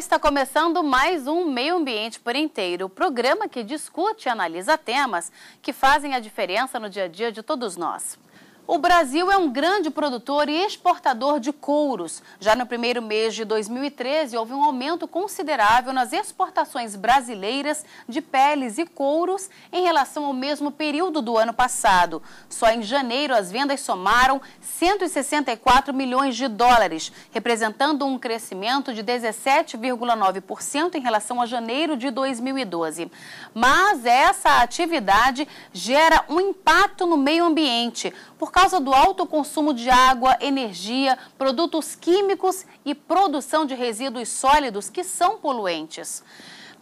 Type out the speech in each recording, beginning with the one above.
está começando mais um Meio Ambiente por Inteiro, programa que discute e analisa temas que fazem a diferença no dia a dia de todos nós. O Brasil é um grande produtor e exportador de couros. Já no primeiro mês de 2013, houve um aumento considerável nas exportações brasileiras de peles e couros em relação ao mesmo período do ano passado. Só em janeiro, as vendas somaram 164 milhões de dólares, representando um crescimento de 17,9% em relação a janeiro de 2012. Mas essa atividade gera um impacto no meio ambiente por causa causa do alto consumo de água, energia, produtos químicos e produção de resíduos sólidos que são poluentes.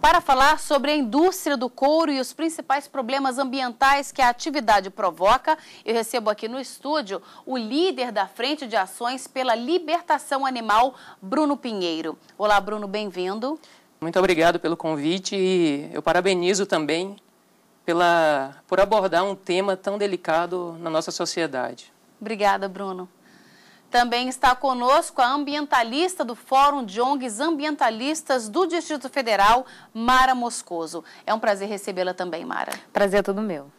Para falar sobre a indústria do couro e os principais problemas ambientais que a atividade provoca, eu recebo aqui no estúdio o líder da Frente de Ações pela Libertação Animal, Bruno Pinheiro. Olá, Bruno, bem-vindo. Muito obrigado pelo convite e eu parabenizo também pela, por abordar um tema tão delicado na nossa sociedade. Obrigada, Bruno. Também está conosco a ambientalista do Fórum de ONGs Ambientalistas do Distrito Federal, Mara Moscoso. É um prazer recebê-la também, Mara. Prazer é todo meu.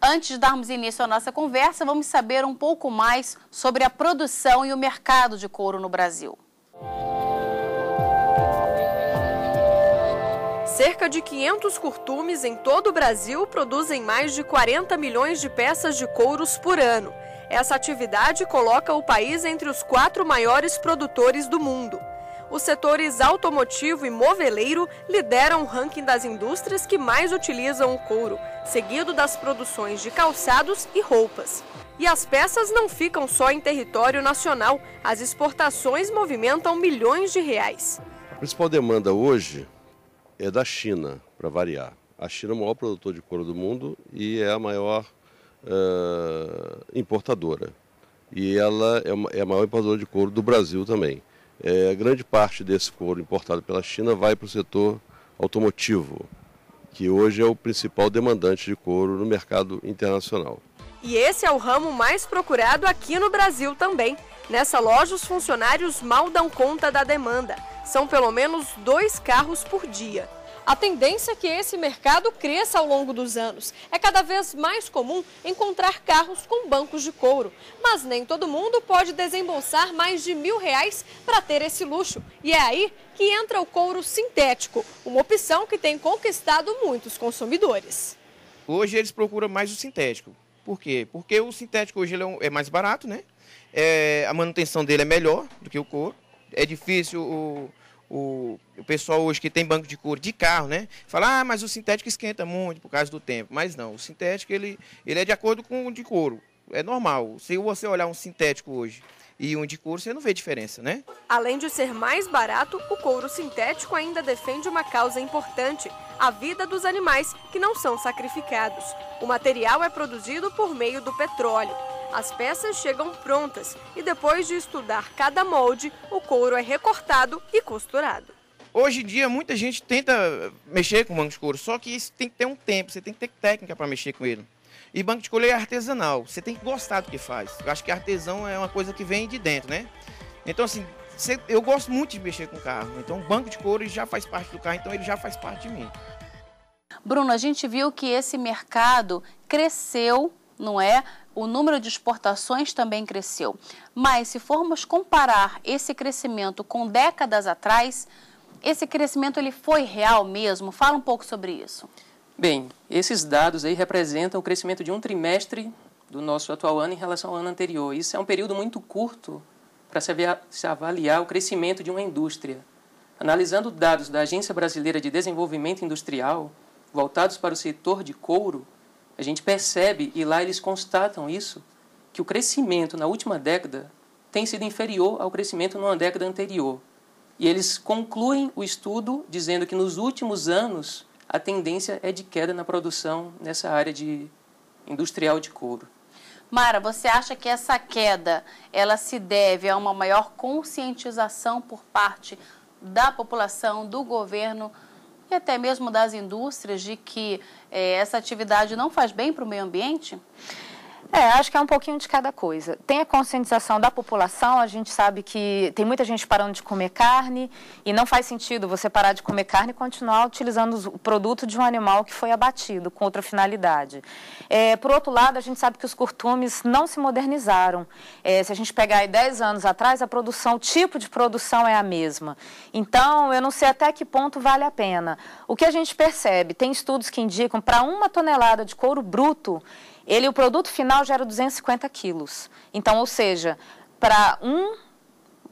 Antes de darmos início à nossa conversa, vamos saber um pouco mais sobre a produção e o mercado de couro no Brasil. Música Cerca de 500 curtumes em todo o Brasil produzem mais de 40 milhões de peças de couros por ano. Essa atividade coloca o país entre os quatro maiores produtores do mundo. Os setores automotivo e moveleiro lideram o ranking das indústrias que mais utilizam o couro, seguido das produções de calçados e roupas. E as peças não ficam só em território nacional, as exportações movimentam milhões de reais. A principal demanda hoje é da China, para variar. A China é o maior produtor de couro do mundo e é a maior uh, importadora. E ela é, uma, é, a maior importadora de couro do Brasil também. É, grande parte desse couro importado pela China vai para o setor automotivo, que hoje é o principal demandante de couro no mercado internacional. E esse é o ramo mais procurado aqui no Brasil também. Nessa loja, os funcionários mal dão conta da demanda. São pelo menos dois carros por dia. A tendência é que esse mercado cresça ao longo dos anos. É cada vez mais comum encontrar carros com bancos de couro. Mas nem todo mundo pode desembolsar mais de mil reais para ter esse luxo. E é aí que entra o couro sintético, uma opção que tem conquistado muitos consumidores. Hoje eles procuram mais o sintético. Por quê? Porque o sintético hoje é, é mais barato, né? É, a manutenção dele é melhor do que o couro é difícil o, o, o, pessoal hoje que tem banco de couro de carro, né? Falar, ah, mas o sintético esquenta muito por causa do tempo. Mas não, o sintético ele, ele é de acordo com o de couro. É normal. Se você olhar um sintético hoje e um de couro, você não vê diferença, né? Além de ser mais barato, o couro sintético ainda defende uma causa importante: a vida dos animais que não são sacrificados. O material é produzido por meio do petróleo. As peças chegam prontas e depois de estudar cada molde, o couro é recortado e costurado. Hoje em dia, muita gente tenta eh, mexer com banco de couro, só que isso tem que ter um tempo, você tem que ter técnica para mexer com ele. E banco de couro é artesanal, você tem que gostar do que faz. Eu acho que artesão é uma coisa que vem de dentro, né? Então, assim, eu gosto muito de mexer com carro. Então, banco de couro já faz parte do carro, então ele já faz parte de mim. Bruno, a gente viu que esse mercado cresceu, não é? o número de exportações também cresceu. Mas se formos comparar esse crescimento com décadas atrás, esse crescimento ele foi real mesmo? Fala um pouco sobre isso. Bem, esses dados aí representam o crescimento de um trimestre do nosso atual ano em relação ao ano anterior. Isso é um período muito curto para se avaliar o crescimento de uma indústria. Analisando dados da Agência Brasileira de Desenvolvimento Industrial voltados para o setor de couro, a gente percebe, e lá eles constatam isso, que o crescimento na última década tem sido inferior ao crescimento numa década anterior. E eles concluem o estudo dizendo que nos últimos anos a tendência é de queda na produção nessa área de industrial de couro. Mara, você acha que essa queda ela se deve a uma maior conscientização por parte da população, do governo e até mesmo das indústrias de que é, essa atividade não faz bem para o meio ambiente? É, acho que é um pouquinho de cada coisa. Tem a conscientização da população, a gente sabe que tem muita gente parando de comer carne e não faz sentido você parar de comer carne e continuar utilizando o produto de um animal que foi abatido com outra finalidade. É, por outro lado, a gente sabe que os curtumes não se modernizaram. É, se a gente pegar aí 10 anos atrás, a produção, o tipo de produção é a mesma. Então, eu não sei até que ponto vale a pena. O que a gente percebe, tem estudos que indicam para uma tonelada de couro bruto, ele o produto final gera 250 quilos. Então, ou seja, para um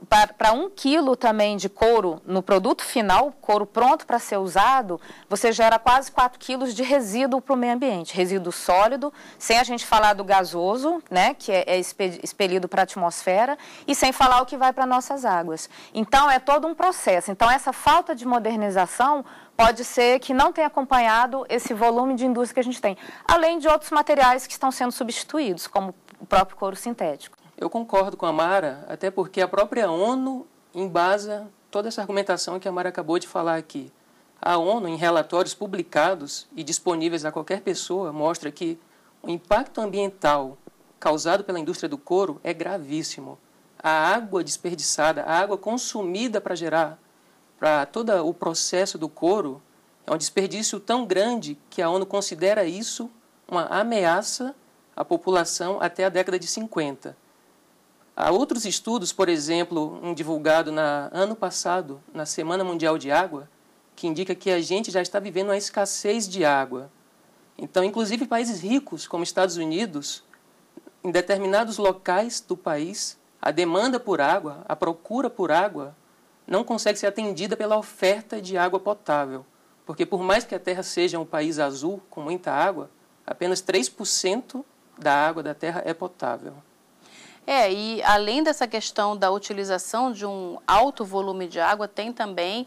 para um quilo também de couro no produto final, couro pronto para ser usado, você gera quase 4 quilos de resíduo para o meio ambiente. Resíduo sólido, sem a gente falar do gasoso, né, que é, é expelido para a atmosfera, e sem falar o que vai para nossas águas. Então, é todo um processo. Então, essa falta de modernização pode ser que não tenha acompanhado esse volume de indústria que a gente tem, além de outros materiais que estão sendo substituídos, como o próprio couro sintético. Eu concordo com a Mara, até porque a própria ONU embasa toda essa argumentação que a Mara acabou de falar aqui. A ONU, em relatórios publicados e disponíveis a qualquer pessoa, mostra que o impacto ambiental causado pela indústria do couro é gravíssimo. A água desperdiçada, a água consumida para gerar para todo o processo do couro é um desperdício tão grande que a ONU considera isso uma ameaça à população até a década de 50. Há outros estudos, por exemplo, um divulgado na, ano passado, na Semana Mundial de Água, que indica que a gente já está vivendo uma escassez de água. Então, inclusive países ricos, como Estados Unidos, em determinados locais do país, a demanda por água, a procura por água, não consegue ser atendida pela oferta de água potável. Porque, por mais que a Terra seja um país azul, com muita água, apenas 3% da água da Terra é potável. É, e além dessa questão da utilização de um alto volume de água, tem também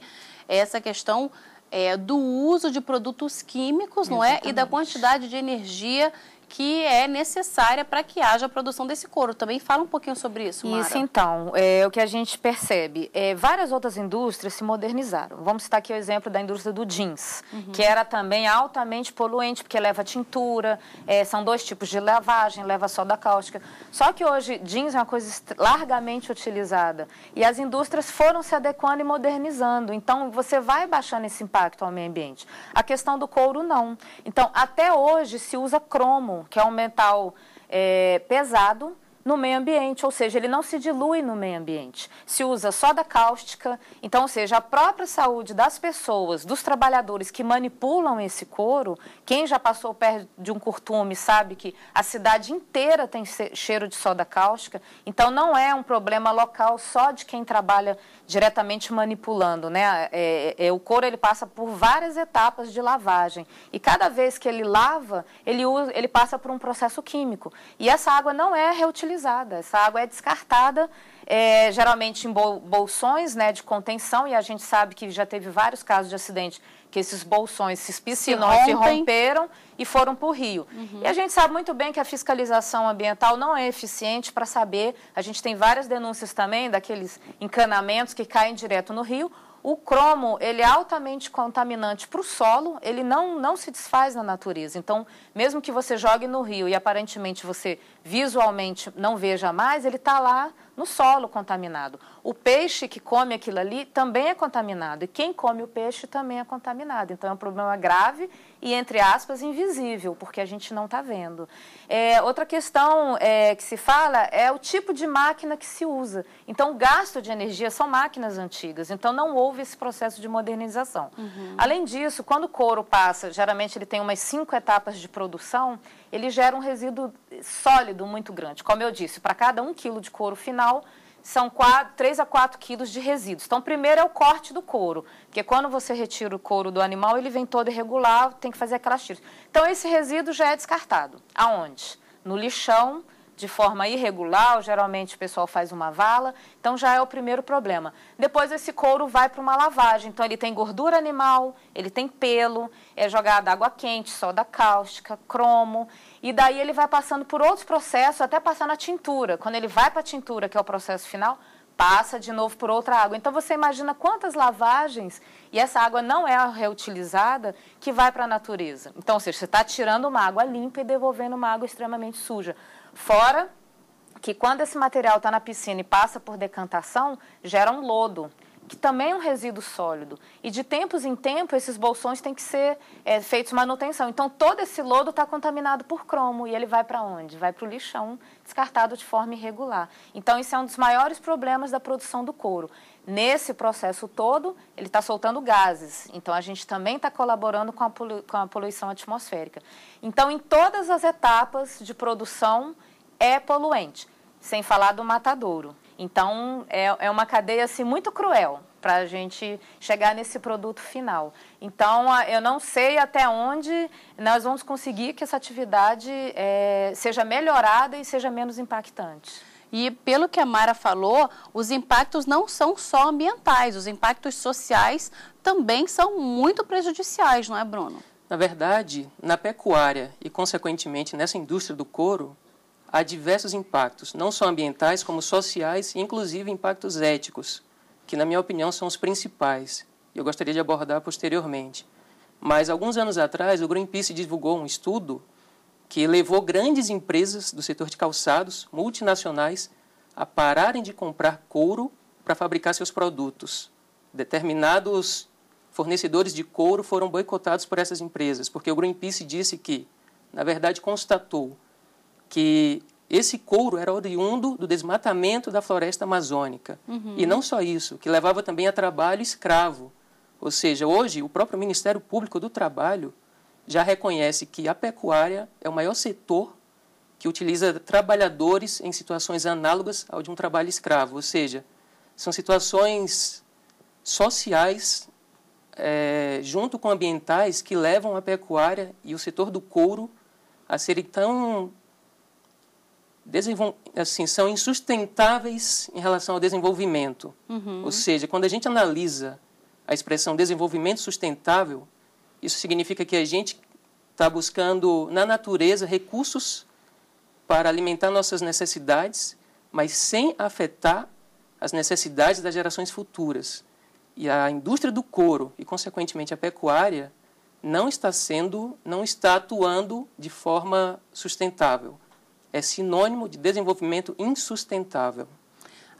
essa questão é, do uso de produtos químicos, Exatamente. não é? E da quantidade de energia que é necessária para que haja a produção desse couro. Também fala um pouquinho sobre isso, Mara. Isso, então, é o que a gente percebe. É, várias outras indústrias se modernizaram. Vamos citar aqui o exemplo da indústria do jeans, uhum. que era também altamente poluente, porque leva tintura, é, são dois tipos de lavagem, leva soda cáustica. Só que hoje, jeans é uma coisa largamente utilizada. E as indústrias foram se adequando e modernizando. Então, você vai baixando esse impacto ao meio ambiente. A questão do couro, não. Então, até hoje se usa cromo que é um metal é, pesado, no meio ambiente, ou seja, ele não se dilui no meio ambiente. Se usa soda cáustica, então, ou seja, a própria saúde das pessoas, dos trabalhadores que manipulam esse couro, quem já passou perto de um curtume sabe que a cidade inteira tem cheiro de soda cáustica, então não é um problema local só de quem trabalha diretamente manipulando, né? É, é, é, o couro ele passa por várias etapas de lavagem e cada vez que ele lava, ele, usa, ele passa por um processo químico e essa água não é reutilizada utilizada. Essa água é descartada, é, geralmente em bolsões né, de contenção, e a gente sabe que já teve vários casos de acidente que esses bolsões, esses piscinões se, romperam e foram para o rio. Uhum. E a gente sabe muito bem que a fiscalização ambiental não é eficiente para saber, a gente tem várias denúncias também daqueles encanamentos que caem direto no rio o cromo ele é altamente contaminante para o solo, ele não, não se desfaz na natureza. Então, mesmo que você jogue no rio e aparentemente você visualmente não veja mais, ele está lá no solo contaminado. O peixe que come aquilo ali também é contaminado e quem come o peixe também é contaminado. Então, é um problema grave e, entre aspas, invisível, porque a gente não está vendo. É, outra questão é, que se fala é o tipo de máquina que se usa. Então, o gasto de energia são máquinas antigas, então não houve esse processo de modernização. Uhum. Além disso, quando o couro passa, geralmente ele tem umas cinco etapas de produção, ele gera um resíduo sólido muito grande. Como eu disse, para cada um quilo de couro final, são 4, 3 a 4 quilos de resíduos. Então, primeiro é o corte do couro, porque quando você retira o couro do animal, ele vem todo irregular, tem que fazer aquelas tiras. Então, esse resíduo já é descartado. Aonde? No lixão de forma irregular, geralmente o pessoal faz uma vala, então já é o primeiro problema. Depois esse couro vai para uma lavagem, então ele tem gordura animal, ele tem pelo, é jogado água quente, soda cáustica, cromo, e daí ele vai passando por outros processos, até passar na tintura. Quando ele vai para a tintura, que é o processo final, passa de novo por outra água. Então você imagina quantas lavagens e essa água não é reutilizada que vai para a natureza. Então, ou seja, você está tirando uma água limpa e devolvendo uma água extremamente suja. Fora que quando esse material está na piscina e passa por decantação, gera um lodo, que também é um resíduo sólido. E de tempos em tempos esses bolsões têm que ser é, feitos manutenção. Então, todo esse lodo está contaminado por cromo e ele vai para onde? Vai para o lixão, descartado de forma irregular. Então, isso é um dos maiores problemas da produção do couro. Nesse processo todo, ele está soltando gases. Então, a gente também está colaborando com a, com a poluição atmosférica. Então, em todas as etapas de produção, é poluente, sem falar do matadouro. Então, é, é uma cadeia assim, muito cruel para a gente chegar nesse produto final. Então, eu não sei até onde nós vamos conseguir que essa atividade é, seja melhorada e seja menos impactante. E pelo que a Mara falou, os impactos não são só ambientais, os impactos sociais também são muito prejudiciais, não é, Bruno? Na verdade, na pecuária e, consequentemente, nessa indústria do couro, há diversos impactos, não só ambientais, como sociais e, inclusive, impactos éticos, que, na minha opinião, são os principais. E eu gostaria de abordar posteriormente. Mas, alguns anos atrás, o Greenpeace divulgou um estudo que levou grandes empresas do setor de calçados, multinacionais, a pararem de comprar couro para fabricar seus produtos. Determinados fornecedores de couro foram boicotados por essas empresas, porque o Greenpeace disse que, na verdade, constatou que esse couro era oriundo do desmatamento da floresta amazônica. Uhum. E não só isso, que levava também a trabalho escravo. Ou seja, hoje o próprio Ministério Público do Trabalho já reconhece que a pecuária é o maior setor que utiliza trabalhadores em situações análogas ao de um trabalho escravo, ou seja, são situações sociais é, junto com ambientais que levam a pecuária e o setor do couro a serem tão assim são insustentáveis em relação ao desenvolvimento, uhum. ou seja, quando a gente analisa a expressão desenvolvimento sustentável isso significa que a gente está buscando na natureza recursos para alimentar nossas necessidades, mas sem afetar as necessidades das gerações futuras. E a indústria do couro e, consequentemente, a pecuária não está sendo, não está atuando de forma sustentável. É sinônimo de desenvolvimento insustentável.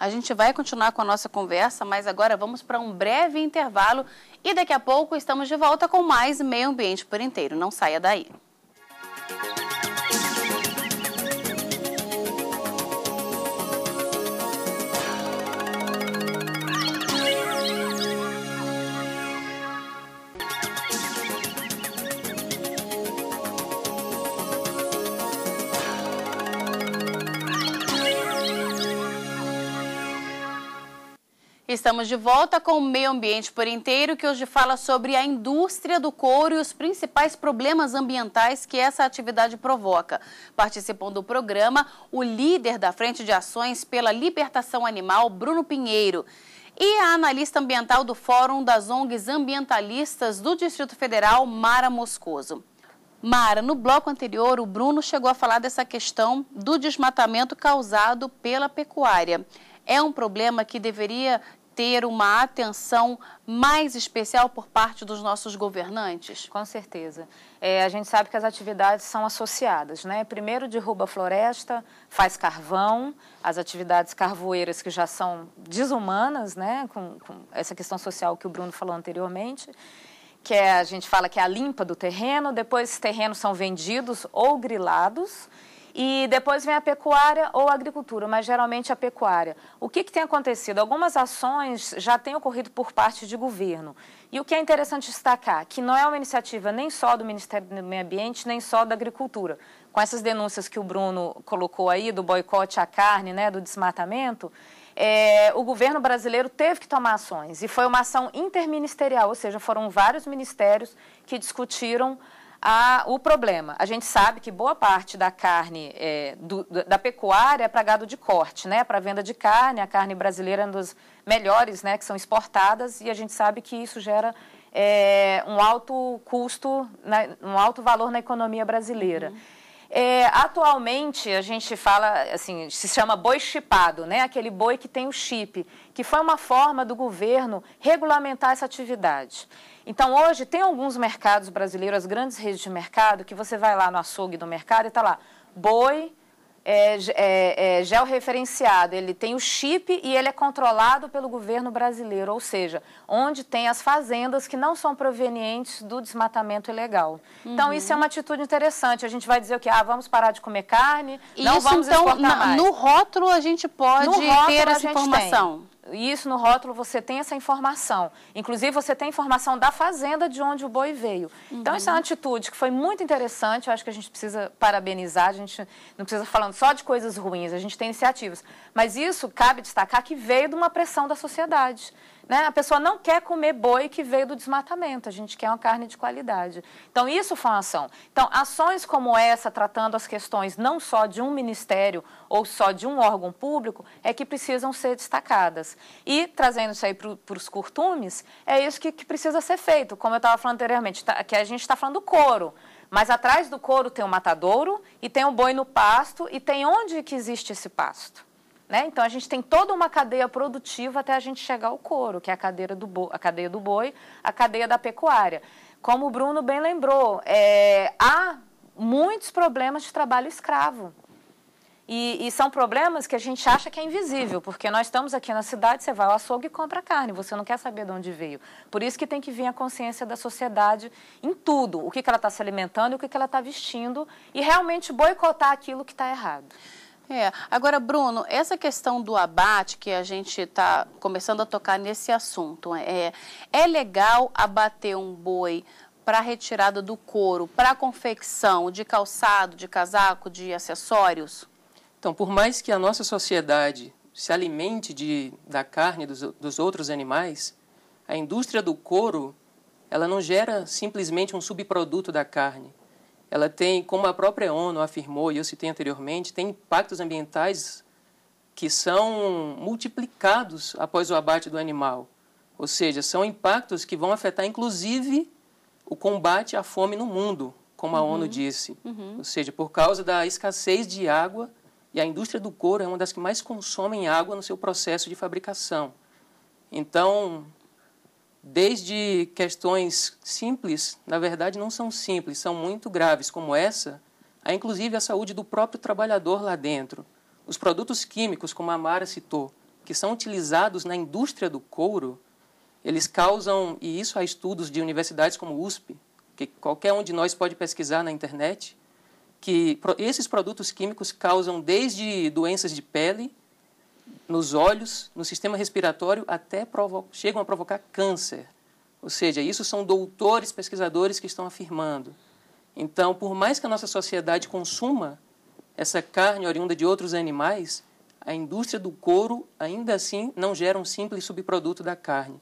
A gente vai continuar com a nossa conversa, mas agora vamos para um breve intervalo e daqui a pouco estamos de volta com mais Meio Ambiente por Inteiro. Não saia daí. Música Estamos de volta com o Meio Ambiente por Inteiro, que hoje fala sobre a indústria do couro e os principais problemas ambientais que essa atividade provoca. Participam do programa o líder da Frente de Ações pela Libertação Animal, Bruno Pinheiro e a analista ambiental do Fórum das ONGs Ambientalistas do Distrito Federal, Mara Moscoso. Mara, no bloco anterior, o Bruno chegou a falar dessa questão do desmatamento causado pela pecuária. É um problema que deveria ter uma atenção mais especial por parte dos nossos governantes? Com certeza. É, a gente sabe que as atividades são associadas, né? Primeiro derruba a floresta, faz carvão, as atividades carvoeiras que já são desumanas, né? com, com essa questão social que o Bruno falou anteriormente que é, a gente fala que é a limpa do terreno, depois esses terrenos são vendidos ou grilados e depois vem a pecuária ou a agricultura, mas geralmente a pecuária. O que, que tem acontecido? Algumas ações já têm ocorrido por parte de governo. E o que é interessante destacar, que não é uma iniciativa nem só do Ministério do Meio Ambiente, nem só da Agricultura. Com essas denúncias que o Bruno colocou aí, do boicote à carne, né, do desmatamento, é, o governo brasileiro teve que tomar ações. E foi uma ação interministerial, ou seja, foram vários ministérios que discutiram a, o problema. A gente sabe que boa parte da carne é, do, da pecuária é para gado de corte, né? Para venda de carne, a carne brasileira é uma das melhores, né? Que são exportadas e a gente sabe que isso gera é, um alto custo, né, um alto valor na economia brasileira. Uhum. É, atualmente a gente fala assim, se chama boi chipado, né? Aquele boi que tem o chip, que foi uma forma do governo regulamentar essa atividade. Então hoje tem alguns mercados brasileiros, as grandes redes de mercado, que você vai lá no açougue do mercado e está lá boi é, é, é georreferenciado, ele tem o chip e ele é controlado pelo governo brasileiro, ou seja, onde tem as fazendas que não são provenientes do desmatamento ilegal. Então, uhum. Então, isso é uma atitude interessante. A gente vai dizer o que? Ah, vamos parar de comer carne, isso, não vamos então, exportar na, mais. No rótulo a gente pode ter essa informação. Tem isso no rótulo você tem essa informação. Inclusive, você tem informação da fazenda de onde o boi veio. Uhum. Então, essa é uma uhum. atitude que foi muito interessante. Eu acho que a gente precisa parabenizar. A gente não precisa falando só de coisas ruins, a gente tem iniciativas. Mas isso cabe destacar que veio de uma pressão da sociedade. Né? A pessoa não quer comer boi que veio do desmatamento, a gente quer uma carne de qualidade. Então, isso foi uma ação. Então, ações como essa, tratando as questões não só de um ministério ou só de um órgão público, é que precisam ser destacadas. E, trazendo isso aí para os curtumes, é isso que, que, precisa ser feito. Como eu estava falando anteriormente, tá, que a gente está falando do couro. Mas atrás do couro tem o matadouro e tem o boi no pasto e tem onde que existe esse pasto. Né? Então a gente tem toda uma cadeia produtiva até a gente chegar ao couro, que é a, cadeira do boi, a cadeia do boi, a cadeia da pecuária. Como o Bruno bem lembrou, é, há muitos problemas de trabalho escravo. E, e, são problemas que a gente acha que é invisível, porque nós estamos aqui na cidade, você vai ao açougue e compra carne, você não quer saber de onde veio. Por isso que tem que vir a consciência da sociedade em tudo, o que, que ela está se alimentando, o que, que ela está vestindo, e realmente boicotar aquilo que está errado. É. Agora, Bruno, essa questão do abate que a gente está começando a tocar nesse assunto, é, é legal abater um boi para retirada do couro, para confecção de calçado, de casaco, de acessórios? Então, por mais que a nossa sociedade se alimente de, da carne dos, dos outros animais, a indústria do couro ela não gera simplesmente um subproduto da carne ela tem, como a própria ONU afirmou e eu citei anteriormente, tem impactos ambientais que são multiplicados após o abate do animal. Ou seja, são impactos que vão afetar, inclusive, o combate à fome no mundo, como a uhum. ONU disse. Uhum. Ou seja, por causa da escassez de água, e a indústria do couro é uma das que mais consomem água no seu processo de fabricação. Então, desde questões simples, na verdade não são simples, são muito graves, como essa, a inclusive a saúde do próprio trabalhador lá dentro. Os produtos químicos, como a Mara citou, que são utilizados na indústria do couro, eles causam, e isso há estudos de universidades como USP, que qualquer um de nós pode pesquisar na internet, que esses produtos químicos causam desde doenças de pele nos olhos, no sistema respiratório, até chegam a provocar câncer. Ou seja, isso são doutores, pesquisadores que estão afirmando. Então, por mais que a nossa sociedade consuma essa carne oriunda de outros animais, a indústria do couro ainda assim não gera um simples subproduto da carne.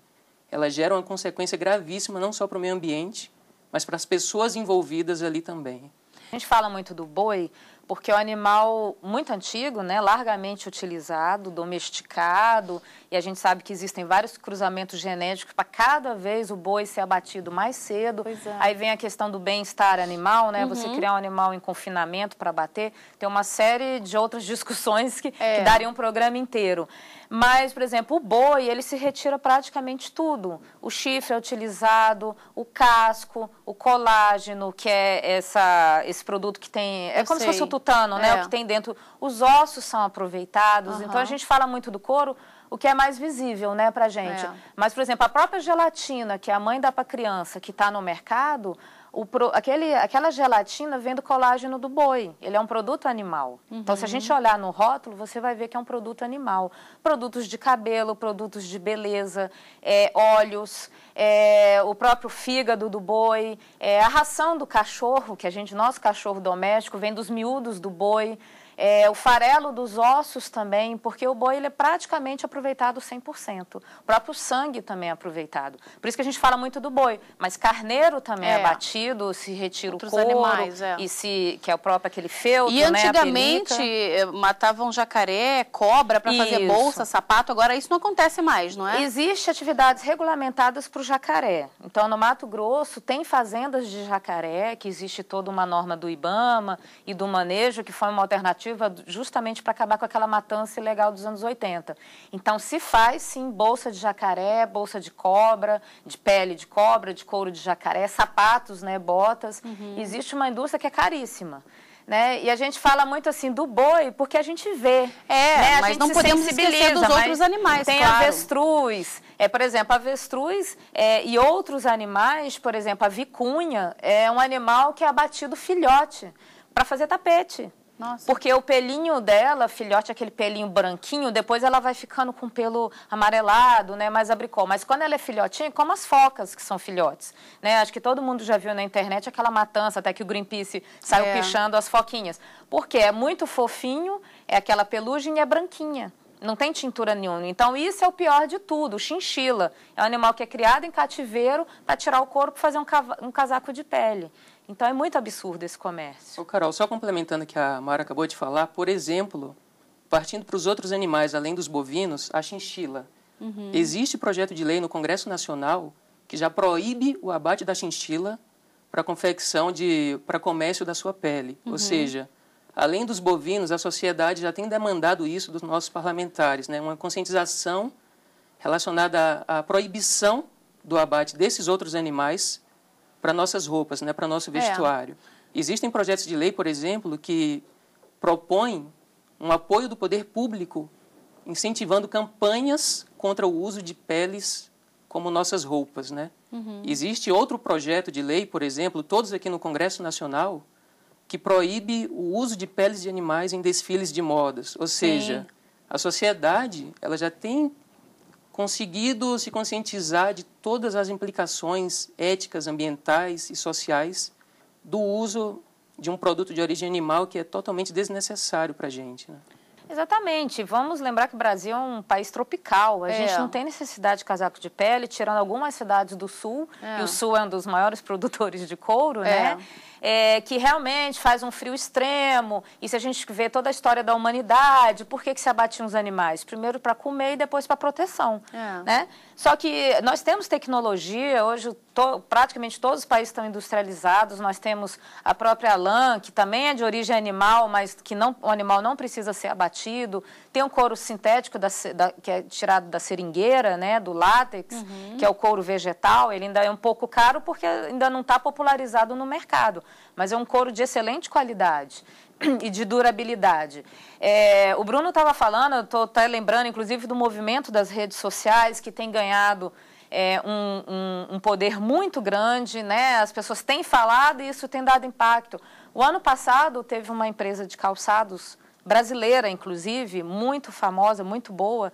Ela gera uma consequência gravíssima não só para o meio ambiente, mas para as pessoas envolvidas ali também. A gente fala muito do boi, porque é um animal muito antigo, né, largamente utilizado, domesticado, e a gente sabe que existem vários cruzamentos genéticos para cada vez o boi ser abatido mais cedo. É. Aí vem a questão do bem-estar animal, né? Uhum. Você criar um animal em confinamento para bater, tem uma série de outras discussões que, é. que dariam um programa inteiro. Mas, por exemplo, o boi, ele se retira praticamente tudo. O chifre é utilizado, o casco, o colágeno, que é essa, esse produto que tem... É Eu como sei. se fosse o tutano, né? O é. que tem dentro. Os ossos são aproveitados. Uhum. Então a gente fala muito do couro, o que é mais visível, né, pra gente. É. Mas, por exemplo, a própria gelatina que é a mãe dá pra criança que está no mercado o pro, aquele, aquela gelatina vem do colágeno do boi. Ele é um produto animal. Uhum. Então, se a gente uhum. olhar no rótulo, você vai ver que é um produto animal. Produtos de cabelo, produtos de beleza, é, óleos, é, o próprio fígado do boi, é, a ração do cachorro, que a gente, nosso cachorro doméstico, vem dos miúdos do boi. É, o farelo dos ossos também, porque o boi ele é praticamente aproveitado 100%. O próprio sangue também é aproveitado. Por isso que a gente fala muito do boi, mas carneiro também é, é batido, se retira Outros o couro animais, é. e se que é o próprio aquele feltro, E né, antigamente eh, matavam jacaré, cobra para fazer bolsa, sapato. Agora isso não acontece mais, não é? Existem atividades regulamentadas para o jacaré. Então no Mato Grosso tem fazendas de jacaré que existe toda uma norma do IBAMA e do manejo que foi uma alternativa justamente para acabar com aquela matança ilegal dos anos 80. Então, se faz, sim, bolsa de jacaré, bolsa de cobra, de pele de cobra, de couro de jacaré, sapatos, né, botas. Uhum. Existe uma indústria que é caríssima. Né? E a gente fala muito assim do boi porque a gente vê. É, né? mas não se podemos esquecer dos outros animais. Tem claro. avestruz, é por exemplo, avestruz é, e outros animais, por exemplo, a vicunha é um animal que é abatido filhote para fazer tapete. Nossa. Porque o pelinho dela, filhote, aquele pelinho branquinho, depois ela vai ficando com pelo amarelado, né, mais abricol. Mas quando ela é filhotinha, como as focas que são filhotes, né? Acho que todo mundo já viu na internet aquela matança, até que o Greenpeace saiu é. pichando as foquinhas. Porque é muito fofinho, é aquela pelugem e é branquinha. Não tem tintura nenhuma. Então, isso é o pior de tudo. O chinchila é um animal que é criado em cativeiro para tirar o couro e fazer um, um casaco de pele. Então é muito absurdo esse comércio. Ô Carol, só complementando o que a Mara acabou de falar, por exemplo, partindo para os outros animais além dos bovinos, a chinchila. Uhum. Existe projeto de lei no Congresso Nacional que já proíbe o abate da chinchila para confecção de para comércio da sua pele. Uhum. Ou seja, além dos bovinos, a sociedade já tem demandado isso dos nossos parlamentares, né? Uma conscientização relacionada à, à proibição do abate desses outros animais para nossas roupas, né, para nosso é. vestuário. É. Existem projetos de lei, por exemplo, que propõem um apoio do poder público incentivando campanhas contra o uso de peles como nossas roupas, né? Uhum. Existe outro projeto de lei, por exemplo, todos aqui no Congresso Nacional, que proíbe o uso de peles de animais em desfiles de modas. Ou seja, Sim. a sociedade ela já tem conseguido se conscientizar de todas as implicações éticas, ambientais e sociais do uso de um produto de origem animal que é totalmente desnecessário para a gente. Né? Exatamente. Vamos lembrar que o Brasil é um país tropical. A é. gente não tem necessidade de casaco de pele, tirando algumas cidades do sul, é. e o sul é um dos maiores produtores de couro, né? é. né? que realmente faz um frio extremo. E se a gente vê toda a história da humanidade, por que, que se abatiam os animais? Primeiro para comer e depois para proteção, é. né? Só que nós temos tecnologia, hoje to, praticamente todos os países estão industrializados, nós temos a própria lã, que também é de origem animal, mas que não, o animal não precisa ser abatido, tem um couro sintético da, da, que é tirado da seringueira, né, do látex, uhum. que é o couro vegetal, ele ainda é um pouco caro porque ainda não está popularizado no mercado mas é um couro de excelente qualidade e de durabilidade. É, o Bruno estava falando, estou até lembrando, inclusive, do movimento das redes sociais que tem ganhado é, um, um, um, poder muito grande, né? As pessoas têm falado e isso tem dado impacto. O ano passado teve uma empresa de calçados brasileira, inclusive, muito famosa, muito boa,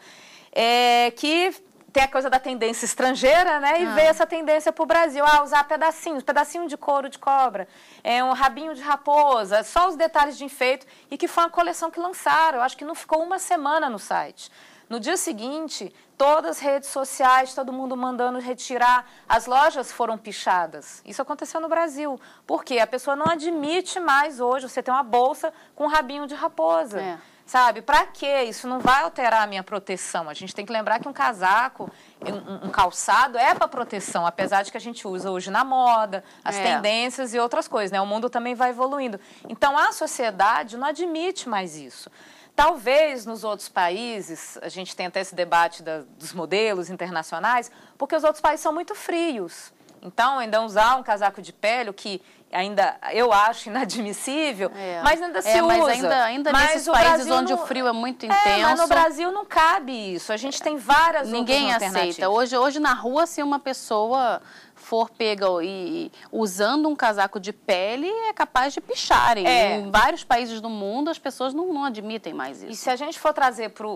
é, que tem a coisa da tendência estrangeira, né? E ah. veio essa tendência para o Brasil. Ah, usar pedacinhos, pedacinho de couro de cobra, é um rabinho de raposa, só os detalhes de enfeito E que foi uma coleção que lançaram. Eu acho que não ficou uma semana no site. No dia seguinte, todas as redes sociais, todo mundo mandando retirar, as lojas foram pichadas. Isso aconteceu no Brasil. Por quê? A pessoa não admite mais hoje você ter uma bolsa com um rabinho de raposa. É. Sabe, para quê? Isso não vai alterar a minha proteção. A gente tem que lembrar que um casaco, um, um calçado é para proteção, apesar de que a gente usa hoje na moda, as é. tendências e outras coisas, né? O mundo também vai evoluindo. Então a sociedade não admite mais isso. Talvez nos outros países, a gente tenha até esse debate da, dos modelos internacionais, porque os outros países são muito frios. Então, ainda usar um casaco de pele, o que ainda eu acho inadmissível, é. mas ainda é, se é, mas usa. Ainda, ainda mas nesses países onde não... o frio é muito intenso. É, mas no Brasil não cabe isso. A gente tem várias Ninguém aceita. Hoje, hoje na rua, se uma pessoa for pega e, usando um casaco de pele, é capaz de picharem. É. Em vários países do mundo, as pessoas não, não admitem mais isso. E se a gente for trazer para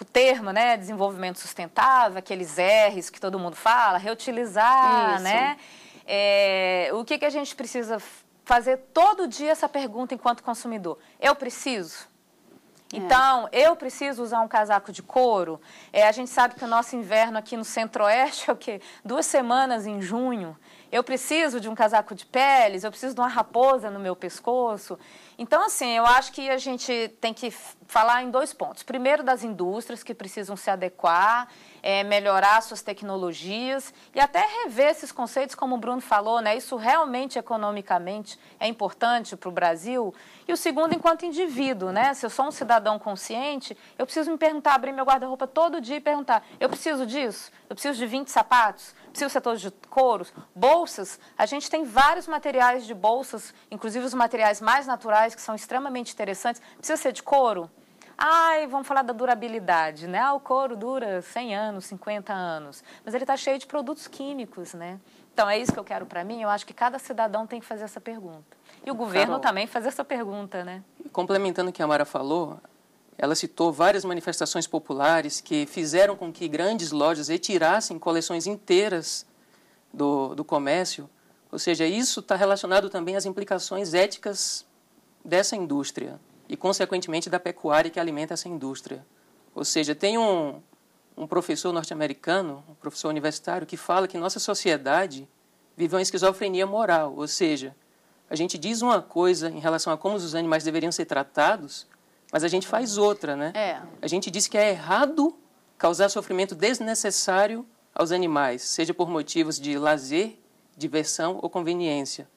o termo, né, desenvolvimento sustentável, aqueles R's que todo mundo fala, reutilizar, Isso. né? É, o que, que a gente precisa fazer todo dia essa pergunta enquanto consumidor? Eu preciso? É. Então, é. eu preciso usar um casaco de couro. É, a gente sabe que o nosso inverno aqui no Centro-Oeste é o quê? Duas semanas em junho. Eu preciso de um casaco de peles, eu preciso de uma raposa no meu pescoço. Então, assim, eu acho que a gente tem que falar em dois pontos. Primeiro, das indústrias que precisam se adequar, é, melhorar suas tecnologias e até rever esses conceitos, como o Bruno falou, né? Isso realmente economicamente é importante para o Brasil. E o segundo, enquanto indivíduo, né? Se eu sou um cidadão consciente, eu preciso me perguntar, abrir meu guarda-roupa todo dia e perguntar: eu preciso disso? Eu preciso de 20 sapatos? Preciso de setores de couros? Bolsas? A gente tem vários materiais de bolsas, inclusive os materiais mais naturais, que são extremamente interessantes. Precisa ser de couro? Ai, vamos falar da durabilidade, né? Ah, o couro dura 100 anos, 50 anos, mas ele está cheio de produtos químicos, né? Então, é isso que eu quero para mim. Eu acho que cada cidadão tem que fazer essa pergunta. E o governo Carol, também fazer essa pergunta, né? Complementando o que a Mara falou, ela citou várias manifestações populares que fizeram com que grandes lojas retirassem coleções inteiras do, do comércio. Ou seja, isso está relacionado também às implicações éticas dessa indústria e, consequentemente, da pecuária que alimenta essa indústria. Ou seja, tem um, um professor norte-americano, um professor universitário, que fala que nossa sociedade vive uma esquizofrenia moral, ou seja, a gente diz uma coisa em relação a como os animais deveriam ser tratados, mas a gente faz outra, né? É. A gente diz que é errado causar sofrimento desnecessário aos animais, seja por motivos de lazer, diversão ou conveniência.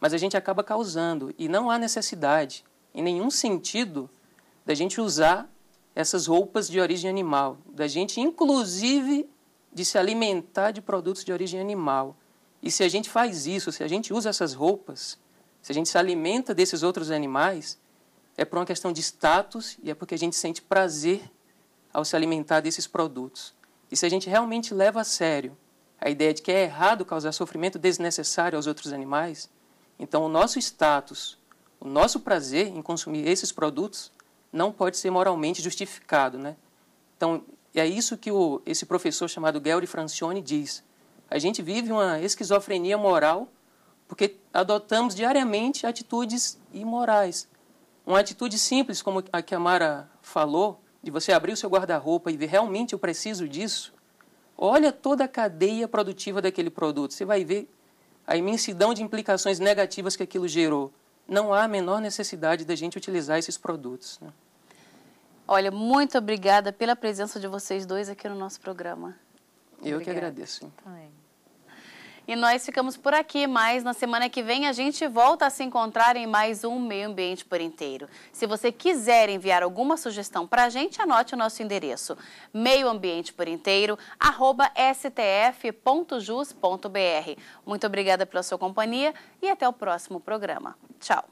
Mas a gente acaba causando e não há necessidade em nenhum sentido da gente usar essas roupas de origem animal, da gente inclusive de se alimentar de produtos de origem animal. E se a gente faz isso, se a gente usa essas roupas, se a gente se alimenta desses outros animais, é por uma questão de status e é porque a gente sente prazer ao se alimentar desses produtos. E se a gente realmente leva a sério a ideia de que é errado causar sofrimento desnecessário aos outros animais, então o nosso status, o nosso prazer em consumir esses produtos não pode ser moralmente justificado, né? Então, é isso que o, esse professor chamado Gary Francione diz. A gente vive uma esquizofrenia moral porque adotamos diariamente atitudes imorais. Uma atitude simples, como a que a Mara falou, de você abrir o seu guarda-roupa e ver realmente eu preciso disso. Olha toda a cadeia produtiva daquele produto. Você vai ver a imensidão de implicações negativas que aquilo gerou não há a menor necessidade da gente utilizar esses produtos. Né? Olha, muito obrigada pela presença de vocês dois aqui no nosso programa. Eu obrigada. que agradeço. Também. E nós ficamos por aqui, mas na semana que vem a gente volta a se encontrar em mais um Meio Ambiente por Inteiro. Se você quiser enviar alguma sugestão para a gente, anote o nosso endereço meioambienteporinteiro@stf.jus.br. Muito obrigada pela sua companhia e até o próximo programa. Tchau.